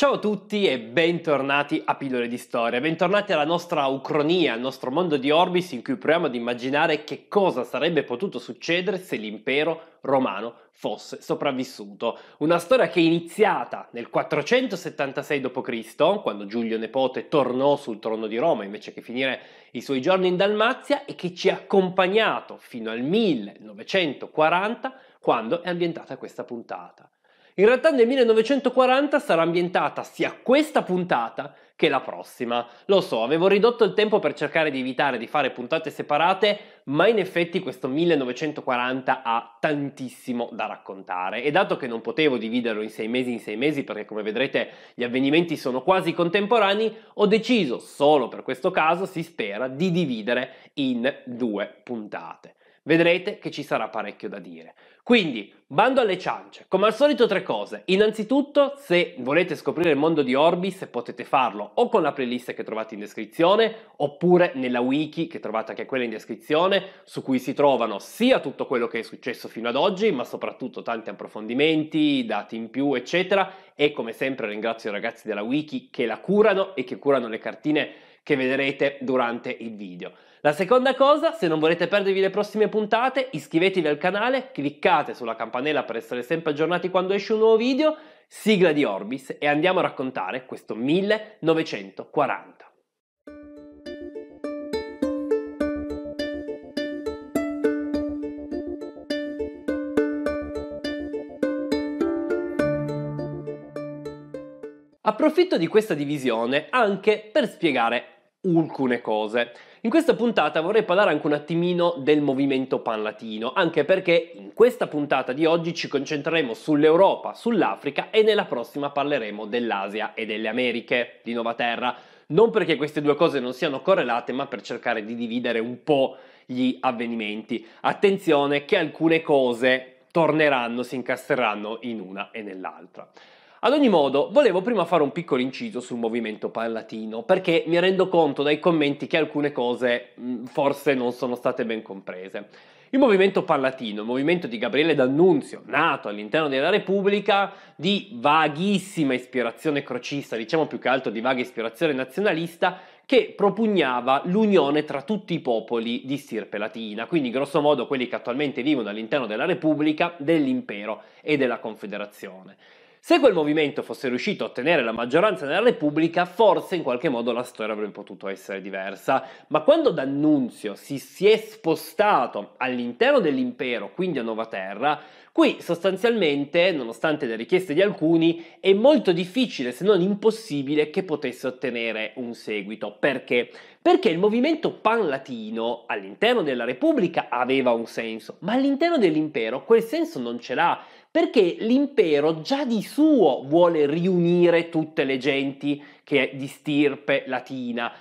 Ciao a tutti e bentornati a Pillole di Storia, bentornati alla nostra ucronia, al nostro mondo di Orbis in cui proviamo ad immaginare che cosa sarebbe potuto succedere se l'impero romano fosse sopravvissuto. Una storia che è iniziata nel 476 d.C., quando Giulio Nepote tornò sul trono di Roma invece che finire i suoi giorni in Dalmazia e che ci ha accompagnato fino al 1940, quando è ambientata questa puntata. In realtà nel 1940 sarà ambientata sia questa puntata che la prossima. Lo so, avevo ridotto il tempo per cercare di evitare di fare puntate separate, ma in effetti questo 1940 ha tantissimo da raccontare e dato che non potevo dividerlo in sei mesi in sei mesi perché come vedrete gli avvenimenti sono quasi contemporanei, ho deciso, solo per questo caso si spera, di dividere in due puntate. Vedrete che ci sarà parecchio da dire. Quindi, bando alle ciance, come al solito tre cose. Innanzitutto, se volete scoprire il mondo di Orbis, potete farlo o con la playlist che trovate in descrizione, oppure nella wiki che trovate anche quella in descrizione, su cui si trovano sia tutto quello che è successo fino ad oggi, ma soprattutto tanti approfondimenti, dati in più, eccetera. E come sempre ringrazio i ragazzi della wiki che la curano e che curano le cartine che vedrete durante il video. La seconda cosa, se non volete perdervi le prossime puntate, iscrivetevi al canale, cliccate sulla campanella per essere sempre aggiornati quando esce un nuovo video, sigla di Orbis e andiamo a raccontare questo 1940. Approfitto di questa divisione anche per spiegare alcune cose. In questa puntata vorrei parlare anche un attimino del movimento panlatino, anche perché in questa puntata di oggi ci concentreremo sull'Europa, sull'Africa e nella prossima parleremo dell'Asia e delle Americhe di Nuova Terra. Non perché queste due cose non siano correlate, ma per cercare di dividere un po' gli avvenimenti. Attenzione che alcune cose torneranno, si incastreranno in una e nell'altra. Ad ogni modo, volevo prima fare un piccolo inciso sul movimento palatino, perché mi rendo conto dai commenti che alcune cose mh, forse non sono state ben comprese. Il movimento palatino, il movimento di Gabriele D'Annunzio, nato all'interno della Repubblica, di vaghissima ispirazione crocista, diciamo più che altro di vaga ispirazione nazionalista, che propugnava l'unione tra tutti i popoli di stirpe latina, quindi grosso modo quelli che attualmente vivono all'interno della Repubblica, dell'impero e della Confederazione. Se quel movimento fosse riuscito a ottenere la maggioranza nella Repubblica, forse in qualche modo la storia avrebbe potuto essere diversa. Ma quando D'Annunzio si, si è spostato all'interno dell'impero, quindi a Terra, Qui sostanzialmente, nonostante le richieste di alcuni, è molto difficile, se non impossibile, che potesse ottenere un seguito. Perché? Perché il movimento pan-latino all'interno della Repubblica aveva un senso, ma all'interno dell'impero quel senso non ce l'ha perché l'impero già di suo vuole riunire tutte le genti che è di stirpe latina,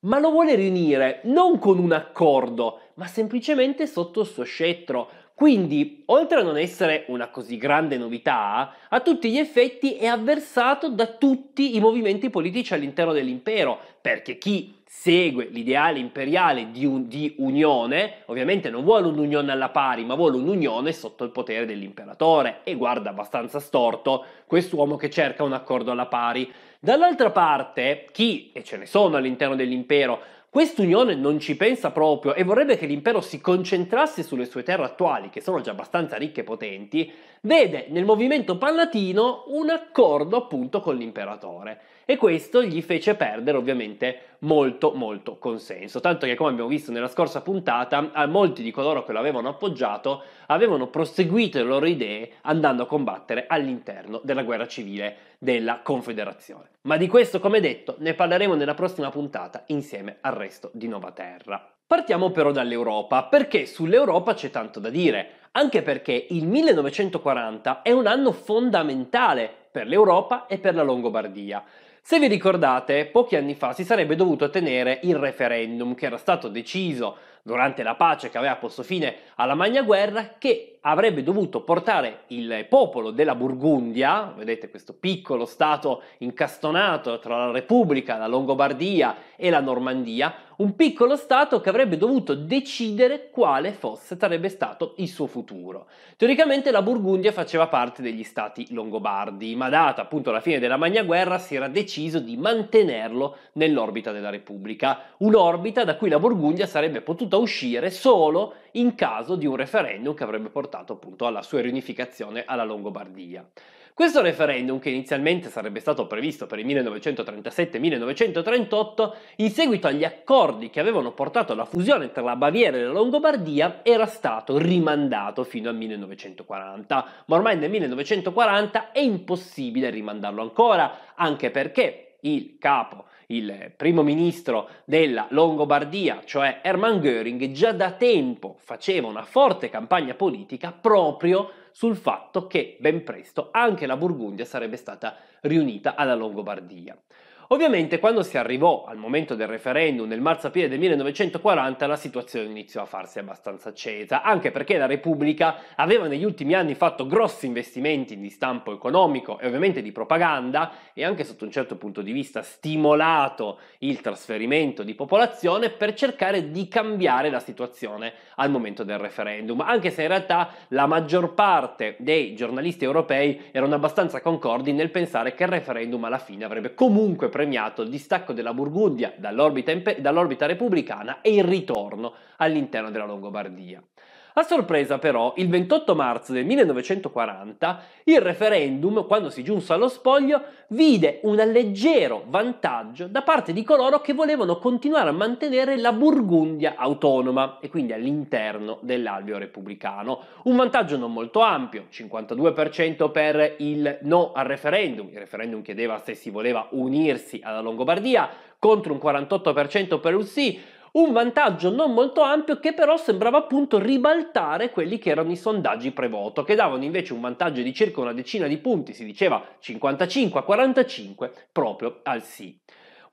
ma lo vuole riunire non con un accordo, ma semplicemente sotto il suo scettro. Quindi, oltre a non essere una così grande novità, a tutti gli effetti è avversato da tutti i movimenti politici all'interno dell'impero, perché chi segue l'ideale imperiale di, un, di, unione, ovviamente non vuole un'unione alla pari, ma vuole un'unione sotto il potere dell'imperatore e guarda abbastanza storto quest'uomo che cerca un accordo alla pari. Dall'altra parte, chi, e ce ne sono all'interno dell'impero, Quest'unione non ci pensa proprio e vorrebbe che l'impero si concentrasse sulle sue terre attuali, che sono già abbastanza ricche e potenti, vede nel movimento Pallatino un accordo appunto con l'imperatore e questo gli fece perdere ovviamente molto molto consenso, tanto che come abbiamo visto nella scorsa puntata, a molti di coloro che lo avevano appoggiato avevano proseguito le loro idee andando a combattere all'interno della guerra civile della Confederazione. Ma di questo, come detto, ne parleremo nella prossima puntata insieme al resto di Novaterra. Partiamo però dall'Europa, perché sull'Europa c'è tanto da dire, anche perché il 1940 è un anno fondamentale per l'Europa e per la Longobardia. Se vi ricordate, pochi anni fa si sarebbe dovuto tenere il referendum che era stato deciso durante la pace che aveva posto fine alla Magna Guerra che avrebbe dovuto portare il popolo della Burgundia, vedete questo piccolo stato incastonato tra la Repubblica, la Longobardia e la Normandia, un piccolo stato che avrebbe dovuto decidere quale fosse, sarebbe stato il suo futuro. Teoricamente la Burgundia faceva parte degli stati longobardi, ma data appunto la fine della Magna Guerra si era deciso di mantenerlo nell'orbita della Repubblica, un'orbita da cui la Burgundia sarebbe potuta uscire solo in caso di un referendum che avrebbe portato appunto alla sua riunificazione alla Longobardia. Questo referendum, che inizialmente sarebbe stato previsto per il 1937-1938, in seguito agli accordi che avevano portato alla fusione tra la Baviera e la Longobardia, era stato rimandato fino al 1940. Ma ormai nel 1940 è impossibile rimandarlo ancora, anche perché il capo il primo ministro della Longobardia, cioè Hermann Göring, già da tempo faceva una forte campagna politica proprio sul fatto che ben presto anche la Burgundia sarebbe stata riunita alla Longobardia. Ovviamente quando si arrivò al momento del referendum nel marzo-aprile del 1940 la situazione iniziò a farsi abbastanza accesa, anche perché la Repubblica aveva negli ultimi anni fatto grossi investimenti di stampo economico e ovviamente di propaganda e anche sotto un certo punto di vista stimolato il trasferimento di popolazione per cercare di cambiare la situazione al momento del referendum, anche se in realtà la maggior parte dei giornalisti europei erano abbastanza concordi nel pensare che il referendum alla fine avrebbe comunque premiato il distacco della Burgundia dall'orbita, dall'orbita repubblicana e il ritorno all'interno della Longobardia. A sorpresa però, il 28 marzo del 1940, il referendum, quando si giunse allo spoglio, vide un leggero vantaggio da parte di coloro che volevano continuare a mantenere la Burgundia autonoma e quindi all'interno dell'alveo repubblicano. Un vantaggio non molto ampio, 52% per il no al referendum, il referendum chiedeva se si voleva unirsi alla Longobardia, contro un 48% per il sì, un vantaggio non molto ampio che però sembrava appunto ribaltare quelli che erano i sondaggi prevoto, che davano invece un vantaggio di circa una decina di punti, si diceva 55 45, proprio al sì.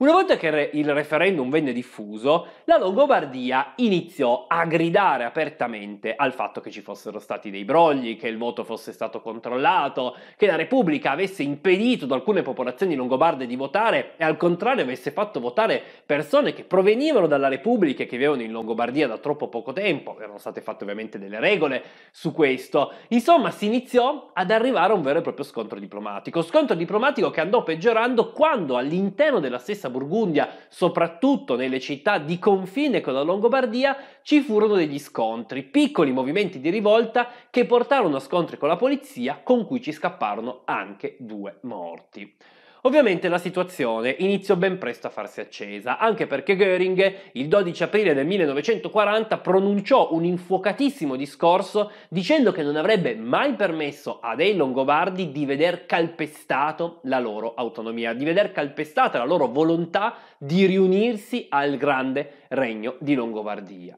Una volta che il referendum venne diffuso, la Longobardia iniziò a gridare apertamente al fatto che ci fossero stati dei brogli, che il voto fosse stato controllato, che la Repubblica avesse impedito ad alcune popolazioni longobarde di votare e al contrario avesse fatto votare persone che provenivano dalla Repubblica e che vivevano in Longobardia da troppo poco tempo, erano state fatte ovviamente delle regole su questo. Insomma, si iniziò ad arrivare a un vero e proprio scontro diplomatico, scontro diplomatico che andò peggiorando quando all'interno della stessa Burgundia, soprattutto nelle città di confine con la Longobardia, ci furono degli scontri, piccoli movimenti di rivolta che portarono a scontri con la polizia, con cui ci scapparono anche due morti. Ovviamente la situazione iniziò ben presto a farsi accesa, anche perché Göring il 12 aprile del 1940 pronunciò un infuocatissimo discorso dicendo che non avrebbe mai permesso a dei Longobardi di veder calpestato la loro autonomia, di veder calpestata la loro volontà di riunirsi al grande regno di Longobardia.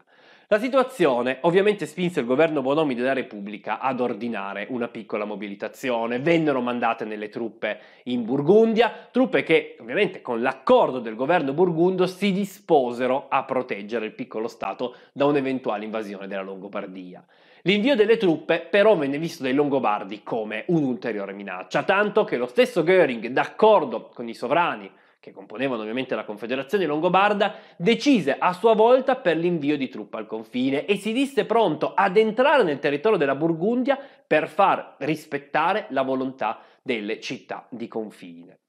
La situazione ovviamente spinse il governo Bonomi della Repubblica ad ordinare una piccola mobilitazione. Vennero mandate nelle truppe in Burgundia, truppe che ovviamente con l'accordo del governo burgundo si disposero a proteggere il piccolo Stato da un'eventuale invasione della Longobardia. L'invio delle truppe però venne visto dai Longobardi come un'ulteriore minaccia, tanto che lo stesso Göring, d'accordo con i sovrani che componevano ovviamente la Confederazione Longobarda, decise a sua volta per l'invio di truppe al confine e si disse pronto ad entrare nel territorio della Burgundia per far rispettare la volontà delle città di confine.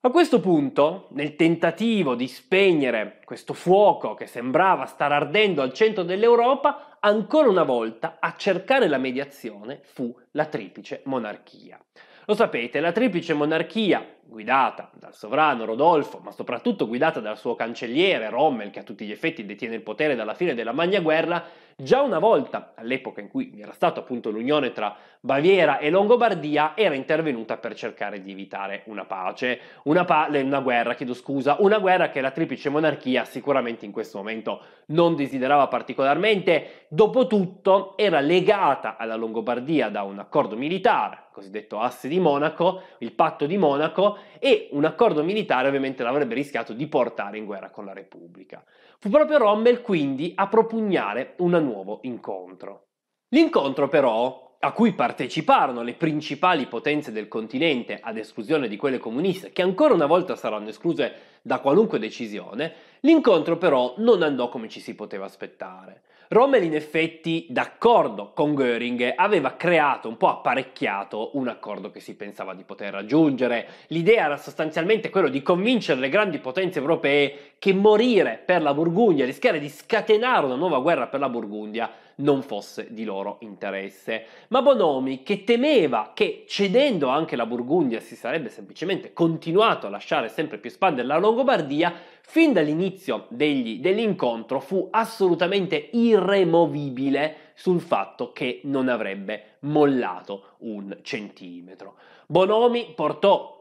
A questo punto, nel tentativo di spegnere questo fuoco che sembrava star ardendo al centro dell'Europa, ancora una volta a cercare la mediazione fu la triplice monarchia. Lo sapete, la triplice monarchia, guidata dal sovrano Rodolfo, ma soprattutto guidata dal suo cancelliere Rommel, che a tutti gli effetti detiene il potere dalla fine della Magna Guerra, già una volta, all'epoca in cui vi era stata appunto l'unione tra Baviera e Longobardia era intervenuta per cercare di evitare una pace, una, pa- una guerra, chiedo scusa, una guerra che la triplice monarchia sicuramente in questo momento non desiderava particolarmente, dopotutto era legata alla Longobardia da un accordo militare, cosiddetto asse di Monaco, il patto di Monaco, e un accordo militare ovviamente l'avrebbe rischiato di portare in guerra con la Repubblica. Fu proprio Rommel quindi a propugnare un nuovo incontro. L'incontro però, a cui parteciparono le principali potenze del continente, ad esclusione di quelle comuniste, che ancora una volta saranno escluse da qualunque decisione, l'incontro però non andò come ci si poteva aspettare. Rommel in effetti, d'accordo con Göring, aveva creato, un po' apparecchiato, un accordo che si pensava di poter raggiungere. L'idea era sostanzialmente quella di convincere le grandi potenze europee che morire per la Burgundia, rischiare di scatenare una nuova guerra per la Burgundia, non fosse di loro interesse. Ma Bonomi, che temeva che cedendo anche la Burgundia si sarebbe semplicemente continuato a lasciare sempre più espandere la Longobardia, fin dall'inizio degli, dell'incontro fu assolutamente irremovibile sul fatto che non avrebbe mollato un centimetro. Bonomi portò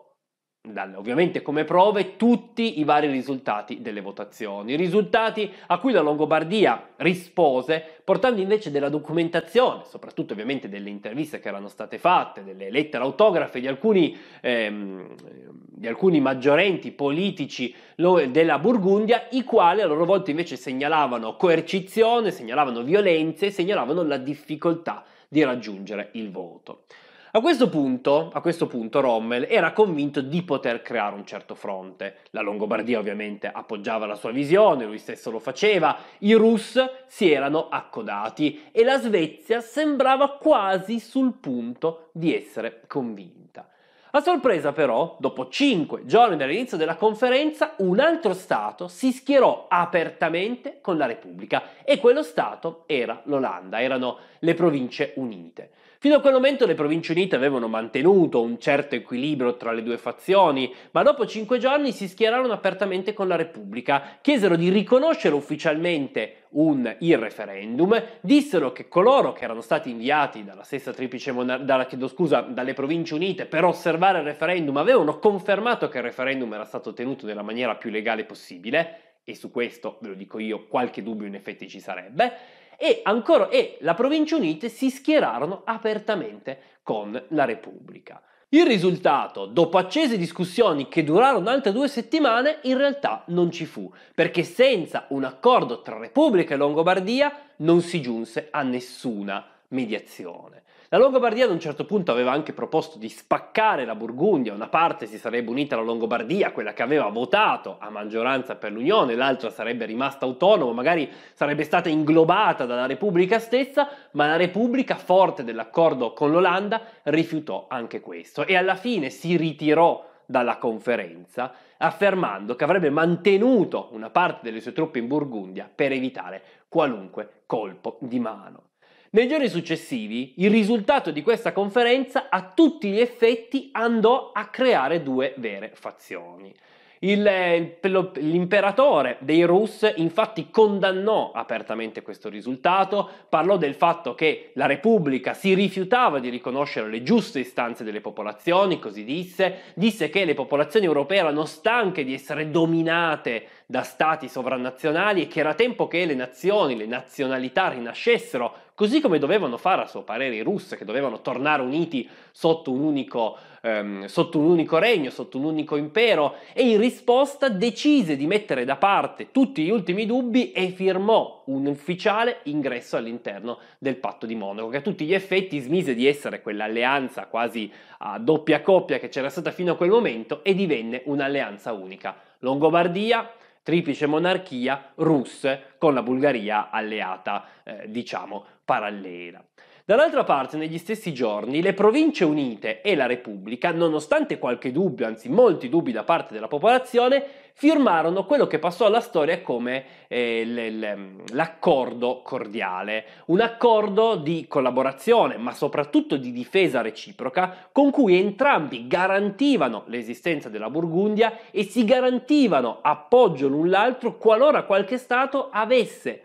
ovviamente come prove tutti i vari risultati delle votazioni, risultati a cui la Longobardia rispose portando invece della documentazione, soprattutto ovviamente delle interviste che erano state fatte, delle lettere autografe di alcuni, ehm, di alcuni maggiorenti politici della Burgundia, i quali a loro volta invece segnalavano coercizione, segnalavano violenze, segnalavano la difficoltà di raggiungere il voto. A questo, punto, a questo punto Rommel era convinto di poter creare un certo fronte. La Longobardia ovviamente appoggiava la sua visione, lui stesso lo faceva, i Rus si erano accodati e la Svezia sembrava quasi sul punto di essere convinta. A sorpresa però, dopo cinque giorni dall'inizio della conferenza, un altro Stato si schierò apertamente con la Repubblica e quello Stato era l'Olanda, erano le province unite. Fino a quel momento le province unite avevano mantenuto un certo equilibrio tra le due fazioni, ma dopo cinque giorni si schierarono apertamente con la Repubblica, chiesero di riconoscere ufficialmente un, il referendum, dissero che coloro che erano stati inviati dalla stessa triplice monarchia, scusa, dalle province unite per osservare il referendum avevano confermato che il referendum era stato tenuto nella maniera più legale possibile, e su questo, ve lo dico io, qualche dubbio in effetti ci sarebbe, e, ancora, e la Provincia Unite si schierarono apertamente con la Repubblica. Il risultato, dopo accese discussioni che durarono altre due settimane, in realtà non ci fu, perché senza un accordo tra Repubblica e Longobardia non si giunse a nessuna mediazione. La Longobardia ad un certo punto aveva anche proposto di spaccare la Burgundia, una parte si sarebbe unita alla Longobardia, quella che aveva votato a maggioranza per l'Unione, l'altra sarebbe rimasta autonoma, magari sarebbe stata inglobata dalla Repubblica stessa, ma la Repubblica, forte dell'accordo con l'Olanda, rifiutò anche questo e alla fine si ritirò dalla conferenza, affermando che avrebbe mantenuto una parte delle sue truppe in Burgundia per evitare qualunque colpo di mano. Nei giorni successivi, il risultato di questa conferenza a tutti gli effetti andò a creare due vere fazioni. Il, eh, l'imperatore dei Rus infatti condannò apertamente questo risultato, parlò del fatto che la Repubblica si rifiutava di riconoscere le giuste istanze delle popolazioni, così disse, disse che le popolazioni europee erano stanche di essere dominate da stati sovranazionali e che era tempo che le nazioni, le nazionalità rinascessero Così come dovevano fare, a suo parere, i russi, che dovevano tornare uniti sotto un unico, ehm, sotto un unico regno, sotto un unico impero, e in risposta decise di mettere da parte tutti gli ultimi dubbi e firmò un ufficiale ingresso all'interno del patto di Monaco, che a tutti gli effetti smise di essere quell'alleanza quasi a doppia coppia che c'era stata fino a quel momento e divenne un'alleanza unica. Longobardia, triplice monarchia russe con la Bulgaria alleata, eh, diciamo, parallela. Dall'altra parte, negli stessi giorni, le Province Unite e la Repubblica, nonostante qualche dubbio, anzi molti dubbi da parte della popolazione, firmarono quello che passò alla storia come eh, ehm, l'accordo cordiale, un accordo di collaborazione, ma soprattutto di difesa reciproca, con cui entrambi garantivano l'esistenza della Burgundia e si garantivano appoggio l'un l'altro qualora qualche Stato avesse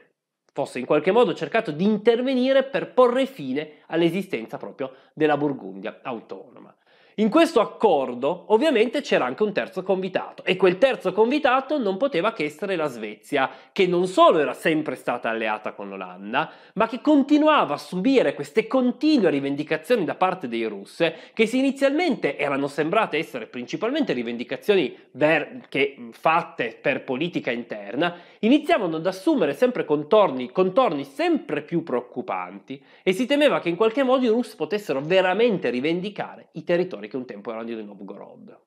fosse in qualche modo cercato di intervenire per porre fine all'esistenza proprio della Burgundia autonoma. In questo accordo ovviamente c'era anche un terzo convitato e quel terzo convitato non poteva che essere la Svezia, che non solo era sempre stata alleata con l'Olanda, ma che continuava a subire queste continue rivendicazioni da parte dei russe, che inizialmente erano sembrate essere principalmente rivendicazioni ver- che, fatte per politica interna, iniziavano ad assumere sempre contorni, contorni sempre più preoccupanti e si temeva che in qualche modo i russi potessero veramente rivendicare i territori territori che un tempo erano di Novgorod.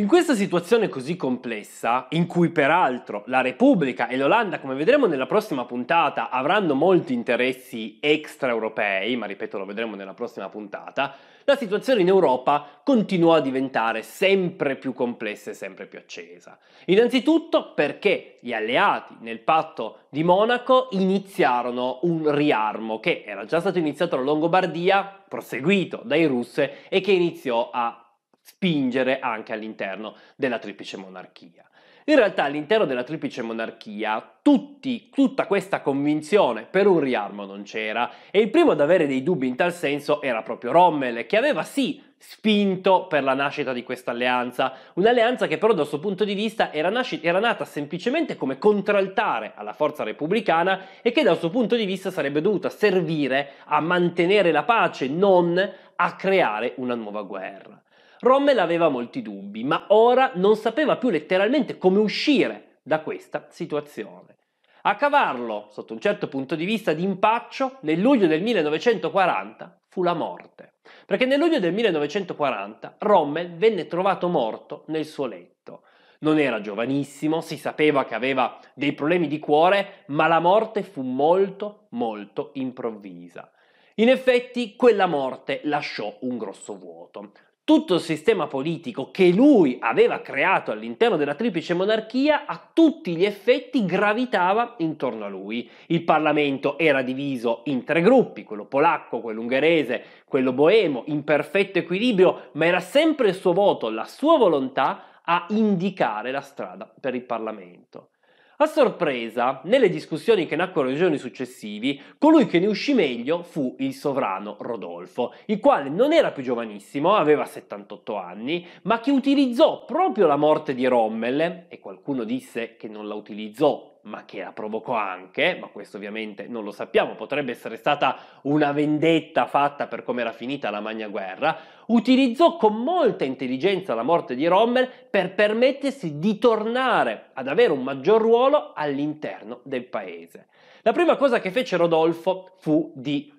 In questa situazione così complessa, in cui peraltro la Repubblica e l'Olanda, come vedremo nella prossima puntata, avranno molti interessi extraeuropei, ma ripeto lo vedremo nella prossima puntata, la situazione in Europa continuò a diventare sempre più complessa e sempre più accesa. Innanzitutto perché gli alleati nel patto di Monaco iniziarono un riarmo che era già stato iniziato dalla Longobardia, proseguito dai russe e che iniziò a spingere anche all'interno della triplice monarchia. In realtà all'interno della triplice monarchia tutti, tutta questa convinzione per un riarmo non c'era e il primo ad avere dei dubbi in tal senso era proprio Rommel, che aveva sì spinto per la nascita di questa alleanza, un'alleanza che però dal suo punto di vista era, nascita, era, nata semplicemente come contraltare alla forza repubblicana e che dal suo punto di vista sarebbe dovuta servire a mantenere la pace, non a creare una nuova guerra. Rommel aveva molti dubbi, ma ora non sapeva più letteralmente come uscire da questa situazione. A cavarlo, sotto un certo punto di vista, di impaccio, nel luglio del 1940 fu la morte. Perché nel luglio del 1940 Rommel venne trovato morto nel suo letto. Non era giovanissimo, si sapeva che aveva dei problemi di cuore, ma la morte fu molto, molto improvvisa. In effetti quella morte lasciò un grosso vuoto tutto il sistema politico che lui aveva creato all'interno della triplice monarchia a tutti gli effetti gravitava intorno a lui. Il Parlamento era diviso in tre gruppi, quello polacco, quello ungherese, quello boemo, in perfetto equilibrio, ma era sempre il suo voto, la sua volontà a indicare la strada per il Parlamento. A sorpresa, nelle discussioni che nacquero i giorni successivi, colui che ne uscì meglio fu il sovrano Rodolfo, il quale non era più giovanissimo, aveva 78 anni, ma che utilizzò proprio la morte di Rommel, e qualcuno disse che non la utilizzò ma che la provocò anche, ma questo ovviamente non lo sappiamo, potrebbe essere stata una vendetta fatta per come era finita la Magna Guerra, utilizzò con molta intelligenza la morte di Rommel per permettersi di tornare ad avere un maggior ruolo all'interno del paese. La prima cosa che fece Rodolfo fu di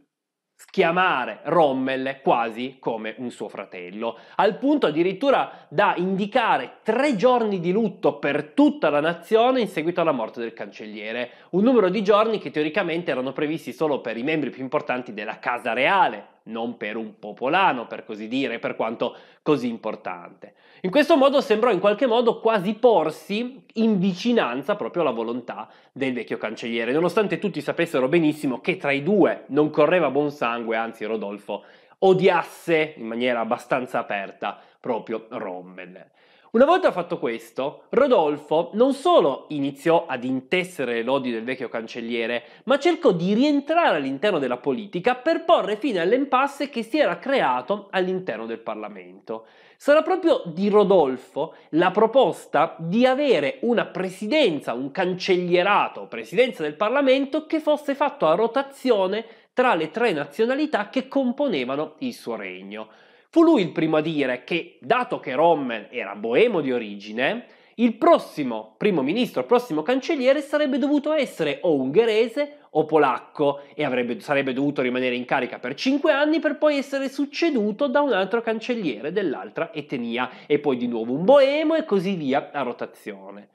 chiamare Rommel quasi come un suo fratello, al punto addirittura da indicare tre giorni di lutto per tutta la nazione in seguito alla morte del cancelliere, un numero di giorni che teoricamente erano previsti solo per i membri più importanti della Casa Reale, non per un popolano, per così dire, per quanto così importante. In questo modo sembrò in qualche modo quasi porsi in vicinanza proprio alla volontà del vecchio cancelliere, nonostante tutti sapessero benissimo che tra i due non correva buon sangue, anzi Rodolfo odiasse in maniera abbastanza aperta proprio Rommel. Una volta fatto questo, Rodolfo non solo iniziò ad intessere le lodi del vecchio cancelliere, ma cercò di rientrare all'interno della politica per porre fine all'impasse che si era creato all'interno del Parlamento. Sarà proprio di Rodolfo la proposta di avere una presidenza, un cancellierato, presidenza del Parlamento che fosse fatto a rotazione tra le tre nazionalità che componevano il suo regno. Fu lui il primo a dire che, dato che Rommel era boemo di origine, il prossimo primo ministro, il prossimo cancelliere sarebbe dovuto essere o ungherese o polacco e avrebbe, sarebbe dovuto rimanere in carica per cinque anni per poi essere succeduto da un altro cancelliere dell'altra etnia e poi di nuovo un boemo e così via a rotazione.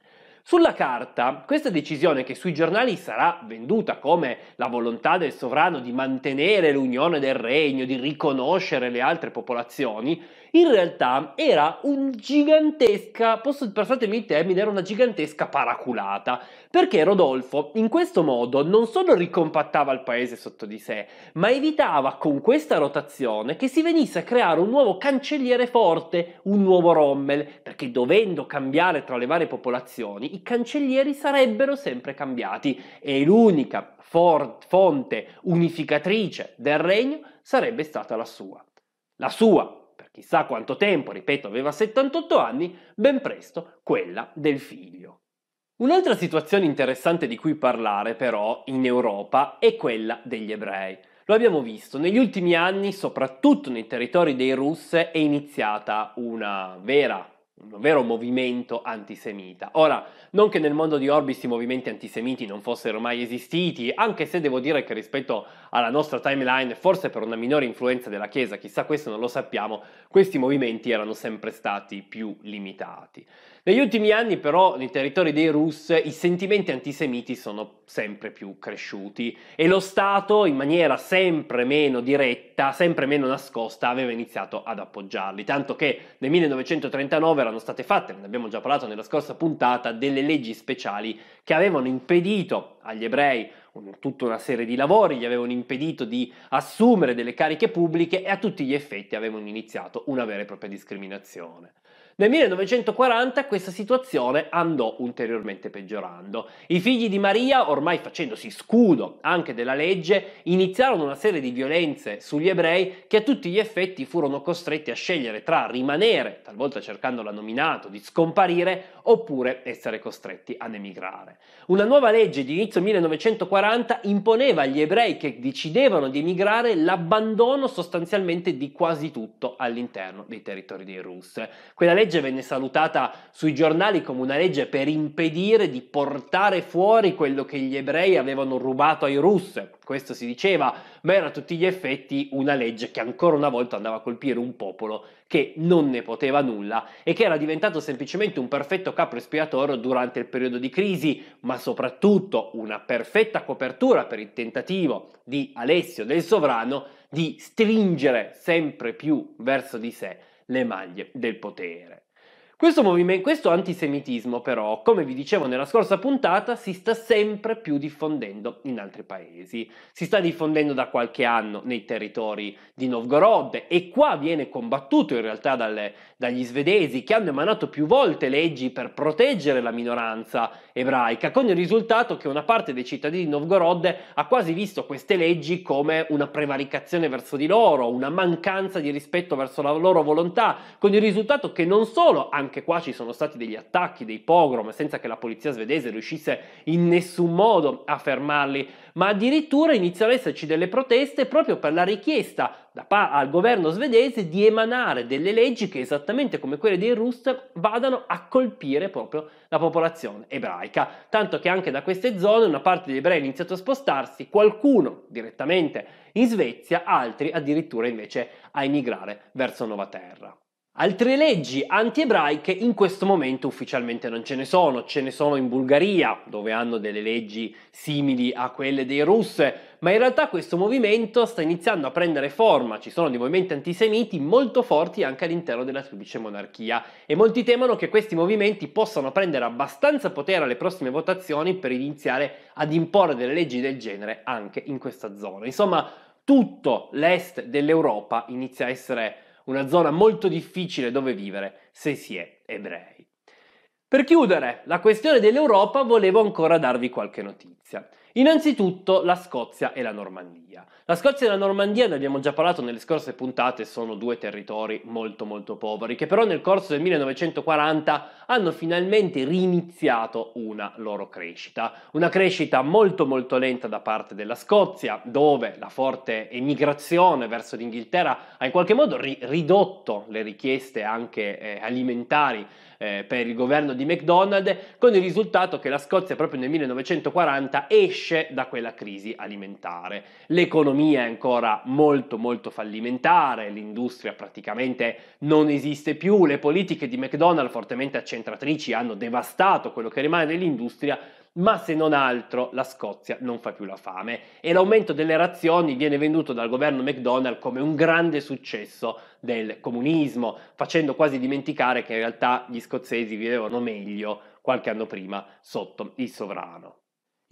Sulla carta, questa decisione che sui giornali sarà venduta come la volontà del sovrano di mantenere l'unione del regno, di riconoscere le altre popolazioni, in realtà era un gigantesca, posso, passatemi il termine, era una gigantesca paraculata, perché Rodolfo in questo modo non solo ricompattava il paese sotto di sé, ma evitava con questa rotazione che si venisse a creare un nuovo cancelliere forte, un nuovo Rommel, perché dovendo cambiare tra le varie popolazioni, i cancellieri sarebbero sempre cambiati e l'unica for- fonte unificatrice del regno sarebbe stata la sua. La sua chissà quanto tempo, ripeto, aveva 78 anni, ben presto quella del figlio. Un'altra situazione interessante di cui parlare però in Europa è quella degli ebrei. Lo abbiamo visto, negli ultimi anni, soprattutto nei territori dei Russ, è iniziata una vera un vero movimento antisemita. Ora, non che nel mondo di Orbis i movimenti antisemiti non fossero mai esistiti, anche se devo dire che rispetto alla nostra timeline, forse per una minore influenza della Chiesa, chissà questo non lo sappiamo, questi movimenti erano sempre stati più limitati. Negli ultimi anni però nei territori dei Rus i sentimenti antisemiti sono sempre più cresciuti e lo Stato in maniera sempre meno diretta, sempre meno nascosta aveva iniziato ad appoggiarli, tanto che nel 1939 erano state fatte, ne abbiamo già parlato nella scorsa puntata, delle leggi speciali che avevano impedito agli ebrei tutta una serie di lavori, gli avevano impedito di assumere delle cariche pubbliche e a tutti gli effetti avevano iniziato una vera e propria discriminazione. Nel 1940 questa situazione andò ulteriormente peggiorando. I figli di Maria, ormai facendosi scudo anche della legge, iniziarono una serie di violenze sugli ebrei che a tutti gli effetti furono costretti a scegliere tra rimanere, talvolta cercando l'anonimato, di scomparire oppure essere costretti ad emigrare. Una nuova legge di inizio 1940 imponeva agli ebrei che decidevano di emigrare l'abbandono sostanzialmente di quasi tutto all'interno dei territori dei russi. Quella legge venne salutata sui giornali come una legge per impedire di portare fuori quello che gli ebrei avevano rubato ai russi. Questo si diceva, ma era a tutti gli effetti una legge che ancora una volta andava a colpire un popolo che non ne poteva nulla e che era diventato semplicemente un perfetto capo espiatorio durante il periodo di crisi, ma soprattutto una perfetta copertura per il tentativo di Alessio del Sovrano di stringere sempre più verso di sé le maglie del potere. Questo, movimento, questo, antisemitismo però, come vi dicevo nella scorsa puntata, si sta sempre più diffondendo in altri paesi. Si sta diffondendo da qualche anno nei territori di Novgorod e qua viene combattuto in realtà dalle, dagli svedesi che hanno emanato più volte leggi per proteggere la minoranza ebraica, con il risultato che una parte dei cittadini di Novgorod ha quasi visto queste leggi come una prevaricazione verso di loro, una mancanza di rispetto verso la loro volontà, con il risultato che non solo hanno anche qua ci sono stati degli attacchi, dei pogrom, senza che la polizia svedese riuscisse in nessun modo a fermarli, ma addirittura iniziano ad esserci delle proteste proprio per la richiesta da, al governo svedese di emanare delle leggi che, esattamente come quelle dei Rust, vadano a colpire proprio la popolazione ebraica. Tanto che anche da queste zone una parte degli ebrei ha iniziato a spostarsi, qualcuno direttamente in Svezia, altri addirittura invece a emigrare verso Nova Terra. Altre leggi anti-ebraiche in questo momento ufficialmente non ce ne sono, ce ne sono in Bulgaria, dove hanno delle leggi simili a quelle dei russ, ma in realtà questo movimento sta iniziando a prendere forma, ci sono dei movimenti antisemiti molto forti anche all'interno della triplice monarchia e molti temono che questi movimenti possano prendere abbastanza potere alle prossime votazioni per iniziare ad imporre delle leggi del genere anche in questa zona. Insomma, tutto l'est dell'Europa inizia a essere una zona molto difficile dove vivere se si è ebrei. Per chiudere la questione dell'Europa volevo ancora darvi qualche notizia. Innanzitutto la Scozia e la Normandia. La Scozia e la Normandia, ne abbiamo già parlato nelle scorse puntate, sono due territori molto molto poveri, che però nel corso del 1940 hanno finalmente riniziato una loro crescita. Una crescita molto molto lenta da parte della Scozia, dove la forte emigrazione verso l'Inghilterra ha in qualche modo ridotto le richieste anche eh, alimentari eh, per il governo di McDonald, con il risultato che la Scozia proprio nel 1940 esce da quella crisi alimentare. L'economia è ancora molto molto fallimentare, l'industria praticamente non esiste più, le politiche di McDonald fortemente accentratrici hanno devastato quello che rimane dell'industria ma se non altro la Scozia non fa più la fame e l'aumento delle razioni viene venduto dal governo McDonald come un grande successo del comunismo, facendo quasi dimenticare che in realtà gli scozzesi vivevano meglio qualche anno prima sotto il sovrano.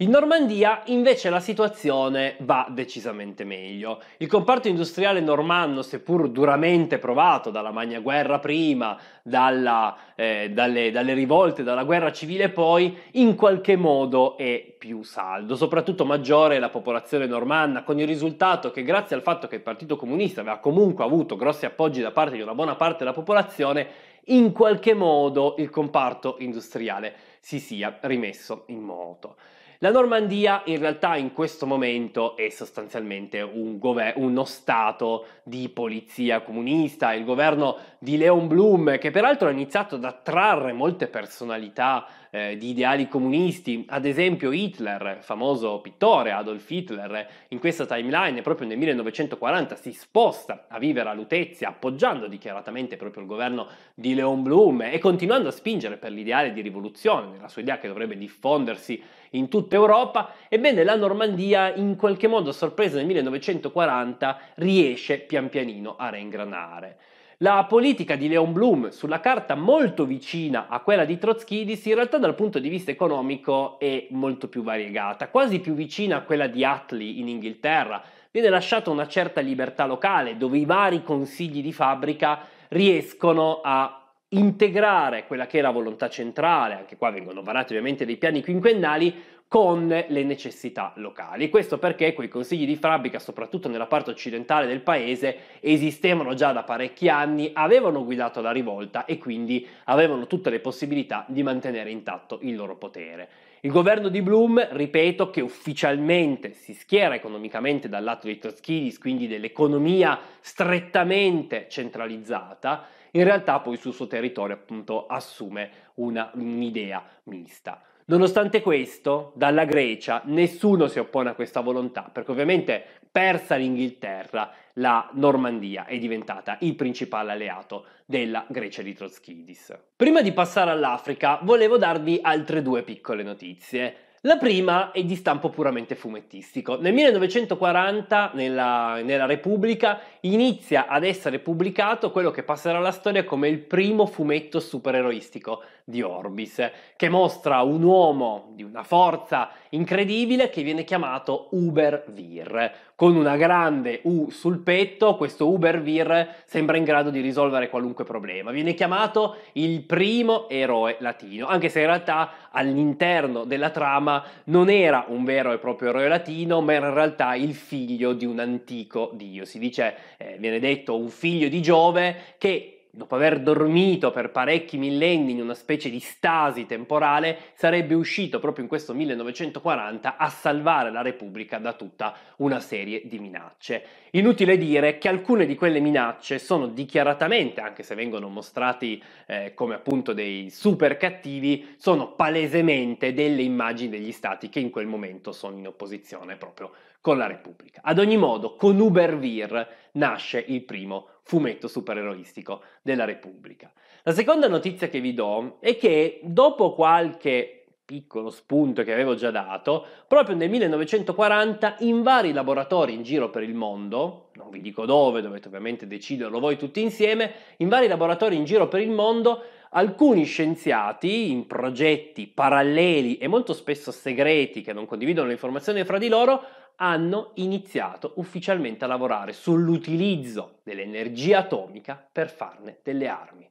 In Normandia invece la situazione va decisamente meglio. Il comparto industriale normanno, seppur duramente provato dalla Magna Guerra prima, dalla, eh, dalle, dalle, rivolte, dalla guerra civile poi, in qualche modo è più saldo. Soprattutto maggiore la popolazione normanna, con il risultato che grazie al fatto che il Partito Comunista aveva comunque avuto grossi appoggi da parte di una buona parte della popolazione, in qualche modo il comparto industriale si sia rimesso in moto. La Normandia in realtà in questo momento è sostanzialmente un gover- uno stato di polizia comunista, il governo di Leon Blum che peraltro ha iniziato ad attrarre molte personalità eh, di ideali comunisti, ad esempio Hitler, famoso pittore Adolf Hitler, in questa timeline proprio nel 1940 si sposta a vivere a Lutezia appoggiando dichiaratamente proprio il governo di Leon Blum e continuando a spingere per l'ideale di rivoluzione, la sua idea che dovrebbe diffondersi in tutta Europa, ebbene la Normandia in qualche modo sorpresa nel 1940 riesce pian pianino a reingranare. La politica di Leon Bloom, sulla carta molto vicina a quella di Trotskidis, in realtà dal punto di vista economico è molto più variegata, quasi più vicina a quella di Attlee in Inghilterra. Viene lasciata una certa libertà locale, dove i vari consigli di fabbrica riescono a integrare quella che è la volontà centrale, anche qua vengono varati ovviamente dei piani quinquennali, con le necessità locali. Questo perché quei consigli di fabbrica, soprattutto nella parte occidentale del paese, esistevano già da parecchi anni, avevano guidato la rivolta e quindi avevano tutte le possibilità di mantenere intatto il loro potere. Il governo di Bloom, ripeto, che ufficialmente si schiera economicamente dal lato dei Trotskidis, quindi dell'economia strettamente centralizzata, in realtà poi sul suo territorio appunto assume una, un'idea mista. Nonostante questo, dalla Grecia nessuno si oppone a questa volontà, perché ovviamente persa l'Inghilterra, la Normandia è diventata il principale alleato della Grecia di Trotskidis. Prima di passare all'Africa, volevo darvi altre due piccole notizie. La prima è di stampo puramente fumettistico. Nel 1940 nella, nella, Repubblica inizia ad essere pubblicato quello che passerà alla storia come il primo fumetto supereroistico di Orbis, che mostra un uomo di una forza incredibile che viene chiamato Uber Vir, con una grande U sul petto, questo Ubervir sembra in grado di risolvere qualunque problema. Viene chiamato il primo eroe latino, anche se in realtà all'interno della trama non era un vero e proprio eroe latino, ma era in realtà il figlio di un antico dio. Si dice, eh, viene detto, un figlio di Giove che dopo aver dormito per parecchi millenni in una specie di stasi temporale, sarebbe uscito proprio in questo 1940 a salvare la Repubblica da tutta una serie di minacce. Inutile dire che alcune di quelle minacce sono dichiaratamente, anche se vengono mostrati eh, come appunto dei super cattivi, sono palesemente delle immagini degli stati che in quel momento sono in opposizione proprio con la Repubblica. Ad ogni modo, con Ubervir nasce il primo fumetto supereroistico della Repubblica. La seconda notizia che vi do è che dopo qualche piccolo spunto che avevo già dato, proprio nel 1940 in vari laboratori in giro per il mondo, non vi dico dove, dovete ovviamente deciderlo voi tutti insieme, in vari laboratori in giro per il mondo alcuni scienziati in progetti paralleli e molto spesso segreti che non condividono le informazioni fra di loro hanno iniziato ufficialmente a lavorare sull'utilizzo dell'energia atomica per farne delle armi.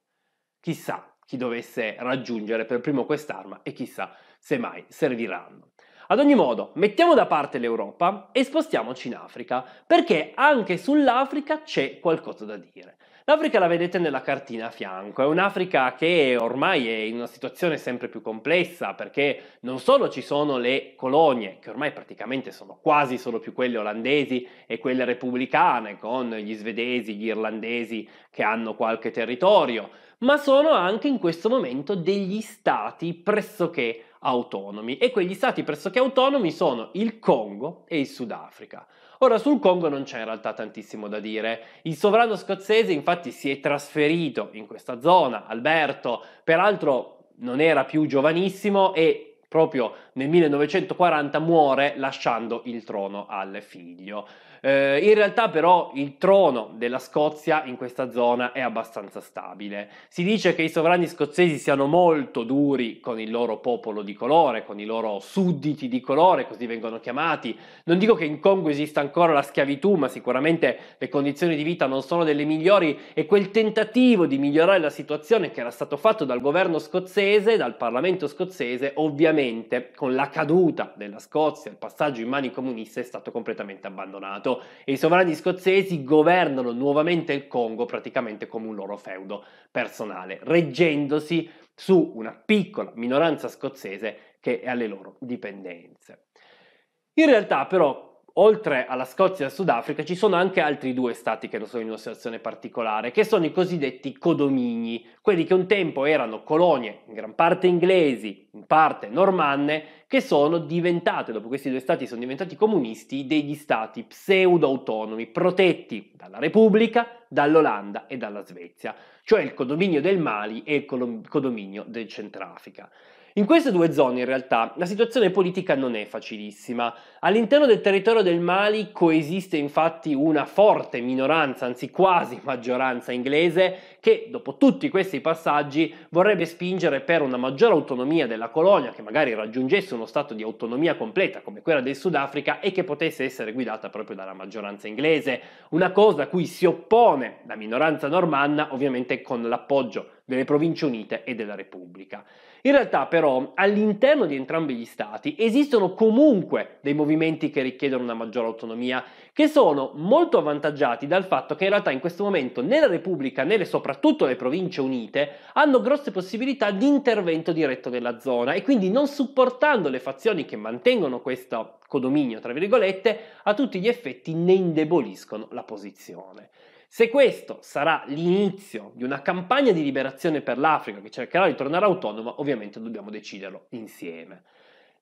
Chissà chi dovesse raggiungere per primo quest'arma e chissà se mai serviranno. Ad ogni modo, mettiamo da parte l'Europa e spostiamoci in Africa, perché anche sull'Africa c'è qualcosa da dire. L'Africa la vedete nella cartina a fianco, è un'Africa che ormai è in una situazione sempre più complessa perché non solo ci sono le colonie, che ormai praticamente sono quasi solo più quelle olandesi e quelle repubblicane, con gli svedesi, gli irlandesi che hanno qualche territorio, ma sono anche in questo momento degli stati pressoché autonomi e quegli stati pressoché autonomi sono il Congo e il Sudafrica. Ora sul Congo non c'è in realtà tantissimo da dire. Il sovrano scozzese infatti si è trasferito in questa zona, Alberto, peraltro non era più giovanissimo e proprio nel 1940 muore lasciando il trono al figlio. Eh, in realtà però il trono della Scozia in questa zona è abbastanza stabile. Si dice che i sovrani scozzesi siano molto duri con il loro popolo di colore, con i loro sudditi di colore, così vengono chiamati. Non dico che in Congo esista ancora la schiavitù, ma sicuramente le condizioni di vita non sono delle migliori e quel tentativo di migliorare la situazione che era stato fatto dal governo scozzese, dal Parlamento scozzese, ovviamente con la caduta della Scozia, il passaggio in mani comuniste è stato completamente abbandonato e i sovrani scozzesi governano nuovamente il Congo praticamente come un loro feudo personale, reggendosi su una piccola minoranza scozzese che è alle loro dipendenze. In realtà però oltre alla Scozia e al Sudafrica ci sono anche altri due stati che lo sono in una situazione particolare, che sono i cosiddetti codomini, quelli che un tempo erano colonie in gran parte inglesi, in parte normanne, che sono diventate, dopo questi due stati sono diventati comunisti, degli stati pseudo-autonomi, protetti dalla Repubblica, dall'Olanda e dalla Svezia, cioè il codominio del Mali e il codominio del Centrafrica. In queste due zone in realtà la situazione politica non è facilissima. All'interno del territorio del Mali coesiste infatti una forte minoranza, anzi quasi maggioranza inglese, che dopo tutti questi passaggi vorrebbe spingere per una maggiore autonomia della colonia, che magari raggiungesse uno stato di autonomia completa come quella del Sudafrica e che potesse essere guidata proprio dalla maggioranza inglese, una cosa a cui si oppone la minoranza normanna ovviamente con l'appoggio delle Province Unite e della Repubblica. In realtà però all'interno di entrambi gli stati esistono comunque dei movimenti che richiedono una maggiore autonomia, che sono molto avvantaggiati dal fatto che in realtà in questo momento né la Repubblica né le, soprattutto le Province Unite hanno grosse possibilità di intervento diretto nella zona e quindi non supportando le fazioni che mantengono questo codominio, tra virgolette, a tutti gli effetti ne indeboliscono la posizione. Se questo sarà l'inizio di una campagna di liberazione per l'Africa che cercherà di tornare autonoma, ovviamente dobbiamo deciderlo insieme.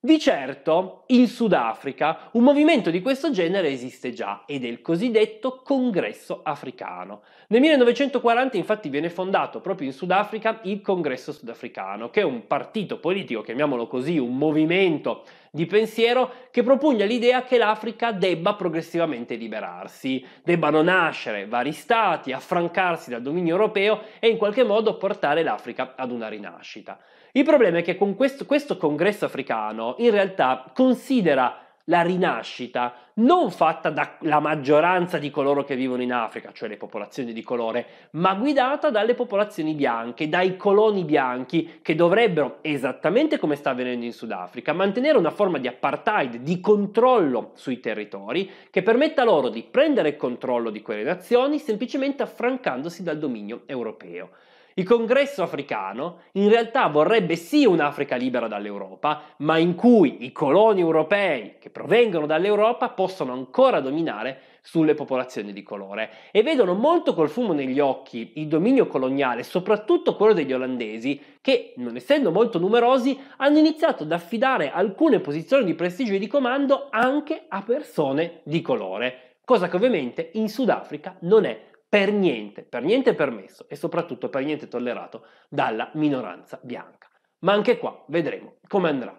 Di certo, in Sudafrica un movimento di questo genere esiste già ed è il cosiddetto Congresso africano. Nel 1940 infatti viene fondato proprio in Sudafrica il Congresso sudafricano, che è un partito politico, chiamiamolo così, un movimento di pensiero che propugna l'idea che l'Africa debba progressivamente liberarsi, debbano nascere vari stati, affrancarsi dal dominio europeo e in qualche modo portare l'Africa ad una rinascita. Il problema è che con questo, questo congresso africano in realtà considera la rinascita non fatta dalla maggioranza di coloro che vivono in Africa, cioè le popolazioni di colore, ma guidata dalle popolazioni bianche, dai coloni bianchi che dovrebbero, esattamente come sta avvenendo in Sudafrica, mantenere una forma di apartheid, di controllo sui territori che permetta loro di prendere il controllo di quelle nazioni semplicemente affrancandosi dal dominio europeo. Il congresso africano in realtà vorrebbe sì un'Africa libera dall'Europa, ma in cui i coloni europei che provengono dall'Europa possono ancora dominare sulle popolazioni di colore e vedono molto col fumo negli occhi il dominio coloniale, soprattutto quello degli olandesi, che non essendo molto numerosi hanno iniziato ad affidare alcune posizioni di prestigio e di comando anche a persone di colore, cosa che ovviamente in Sudafrica non è per niente, per niente permesso e soprattutto per niente tollerato dalla minoranza bianca. Ma anche qua vedremo come andrà.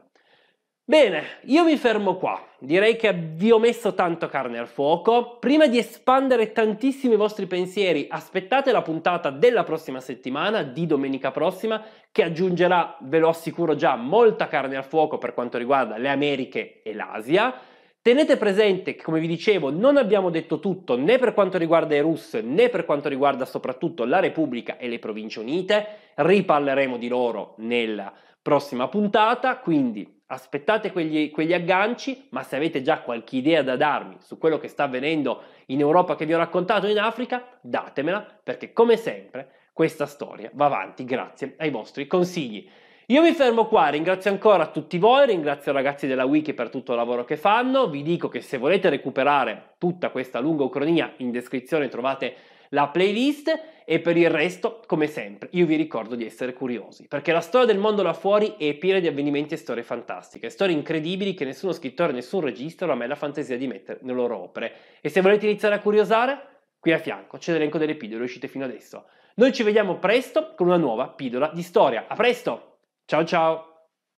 Bene, io mi fermo qua. Direi che vi ho messo tanto carne al fuoco. Prima di espandere tantissimi i vostri pensieri, aspettate la puntata della prossima settimana, di domenica prossima, che aggiungerà, ve lo assicuro già, molta carne al fuoco per quanto riguarda le Americhe e l'Asia. Tenete presente che, come vi dicevo, non abbiamo detto tutto né per quanto riguarda i Rus né per quanto riguarda soprattutto la Repubblica e le Province Unite. Riparleremo di loro nella prossima puntata, quindi aspettate quegli, quegli, agganci, ma se avete già qualche idea da darmi su quello che sta avvenendo in Europa che vi ho raccontato in Africa, datemela, perché come sempre questa storia va avanti grazie ai vostri consigli. Io mi fermo qua, ringrazio ancora tutti voi, ringrazio i ragazzi della Wiki per tutto il lavoro che fanno, vi dico che se volete recuperare tutta questa lunga ucronia in descrizione trovate la playlist e per il resto, come sempre, io vi ricordo di essere curiosi, perché la storia del mondo là fuori è piena di avvenimenti e storie fantastiche, storie incredibili che nessuno scrittore, nessun regista non ha mai la fantasia di mettere nelle loro opere. E se volete iniziare a curiosare, qui a fianco c'è l'elenco delle pillole uscite fino adesso. Noi ci vediamo presto con una nuova pillola di storia. A presto! 早早。